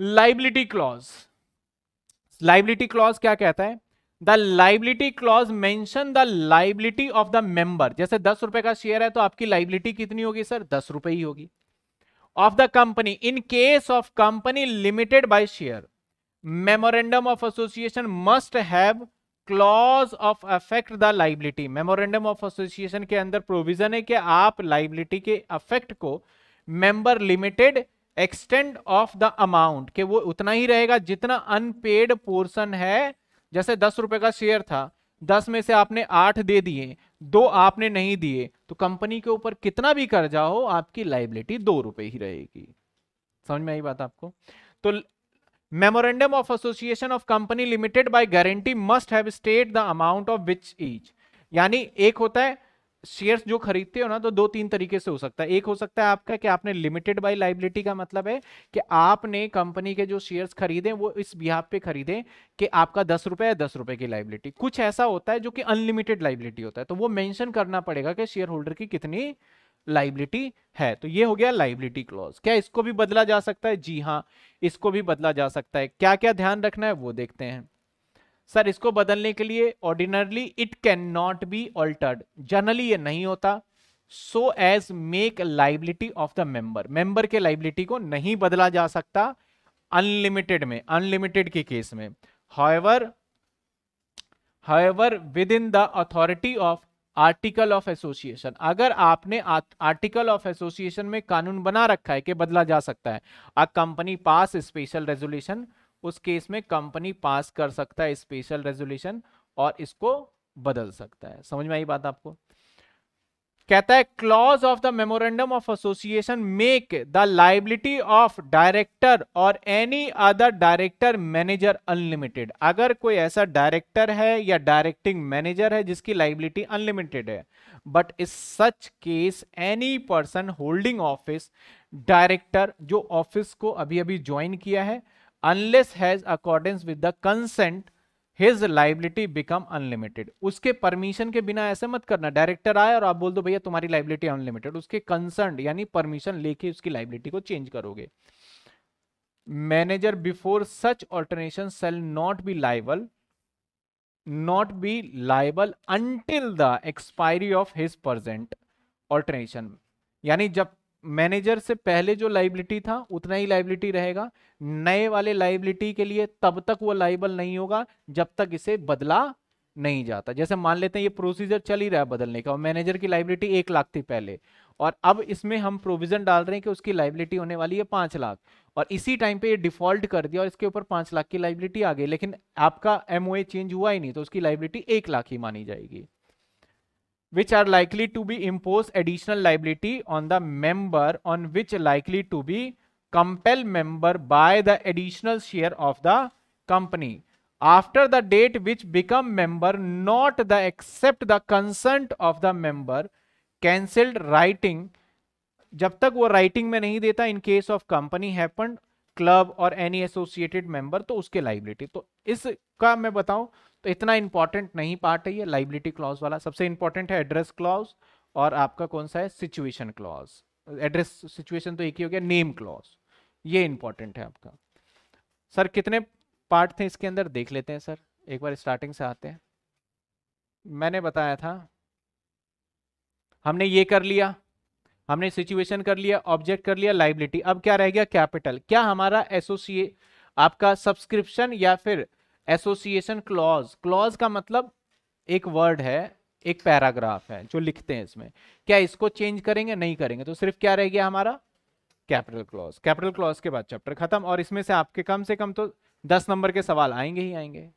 Liability clause liability clause क्या कहता है the liability clause mention the liability of the member जैसे दस रुपए का शेयर है तो आपकी लाइबिलिटी कितनी होगी सर दस रुपए ही होगी of the company in case of company limited by share memorandum of association must have clause of affect the liability memorandum of association के अंदर प्रोविजन है कि आप लाइबिलिटी के अफेक्ट को member limited extend of the amount कि वो उतना ही रहेगा जितना अनपेड पोर्शन है जैसे दस रुपए का शेयर था दस में से आपने आठ दे दिए दो आपने नहीं दिए तो कंपनी के ऊपर कितना भी कर्जा हो आपकी लाइबिलिटी दो रुपए ही रहेगी समझ में आई बात आपको तो memorandum of association of company limited by guarantee must है अमाउंट ऑफ विच ईच यानी एक होता है शेयर्स जो खरीदते हो ना तो दो तीन तरीके से हो सकता है एक हो सकता है आपका कि आपने लिमिटेड बाय लाइबिलिटी का मतलब है कि आपने कंपनी के जो शेयर्स खरीदे वो इस बिहाफ पे खरीदे कि आपका दस रुपए है दस रुपए की लाइबिलिटी कुछ ऐसा होता है जो कि अनलिमिटेड लाइबिलिटी होता है तो वो मैंशन करना पड़ेगा कि शेयर होल्डर की कितनी लाइबिलिटी है तो ये हो गया लाइबिलिटी क्लॉज क्या इसको भी बदला जा सकता है जी हाँ इसको भी बदला जा सकता है क्या क्या ध्यान रखना है वो देखते हैं सर इसको बदलने के लिए ordinarily it can not be altered generally ये नहीं होता so as make liability of the member member के लाइबिलिटी को नहीं बदला जा सकता अनलिमिटेड में अनलिमिटेड के केस में however however within the authority of article of association अगर आपने आर्टिकल ऑफ एसोसिएशन में कानून बना रखा है कि बदला जा सकता है a company pass special resolution उस केस में कंपनी पास कर सकता है स्पेशल रेजोल्यूशन और इसको बदल सकता है समझ में आई बात आपको कहता है clause of the memorandum of association make the liability of director और any other director manager unlimited अगर कोई ऐसा डायरेक्टर है या डायरेक्टिंग मैनेजर है जिसकी लाइबिलिटी अनलिमिटेड है बट इस such case any person holding office director जो ऑफिस को अभी अभी ज्वाइन किया है unless has according with the consent his liability become unlimited उसके परमिशन के बिना ऐसे मत करना डायरेक्टर आए और आप बोल दो भैया तुम्हारी लाइबिलिटी अनलिमिटेड उसके कंसर्न यानी परमिशन लेके उसकी लाइबिलिटी को चेंज करोगे manager before such alteration shall not be liable not be liable until the expiry of his present alteration यानी जब मैनेजर से पहले जो लाइबिलिटी था उतना ही लाइबिलिटी रहेगा नए वाले लाइबिलिटी के लिए तब तक वो लाइबल नहीं होगा जब तक इसे बदला नहीं जाता जैसे मान लेते हैं ये प्रोसीजर चल ही रहा है बदलने का और मैनेजर की लाइबिलिटी एक लाख थी पहले और अब इसमें हम प्रोविजन डाल रहे हैं कि उसकी लाइबिलिटी होने वाली है पांच लाख और इसी टाइम पे ये डिफॉल्ट कर दिया और इसके ऊपर पांच लाख की लाइबिलिटी आ गई लेकिन आपका एमओए चेंज हुआ ही नहीं तो उसकी लाइबिलिटी एक लाख ही मानी जाएगी which are likely to be imposed additional liability on the member on which likely to be compel member by the additional share of the company after the date which become member not the except the consent of the member cancelled writing जब तक वो writing में नहीं देता in case of company happened. Club और any associated member तो उसके liability तो इसका मैं बताऊं तो इतना इंपॉर्टेंट नहीं पार्ट है ये लाइबिलिटी क्लॉज वाला सबसे इंपॉर्टेंट है एड्रेस क्लॉज और आपका कौन सा है सिचुएशन क्लॉज एड्रेस सिचुएशन तो एक ही हो गया नेम क्लॉज ये इंपॉर्टेंट है आपका सर कितने पार्ट थे इसके अंदर देख लेते हैं सर एक बार स्टार्टिंग से आते हैं मैंने बताया था हमने ये कर लिया हमने सिचुएशन कर लिया ऑब्जेक्ट कर लिया लाइबिलिटी अब क्या रह गया कैपिटल क्या हमारा एसोसिए आपका सब्सक्रिप्शन या फिर एसोसिएशन क्लॉज क्लॉज का मतलब एक वर्ड है एक पैराग्राफ है जो लिखते हैं इसमें क्या इसको चेंज करेंगे नहीं करेंगे तो सिर्फ क्या रह गया हमारा कैपिटल क्लॉज कैपिटल क्लॉज के बाद चैप्टर खत्म और इसमें से आपके कम से कम तो दस नंबर के सवाल आएंगे ही आएंगे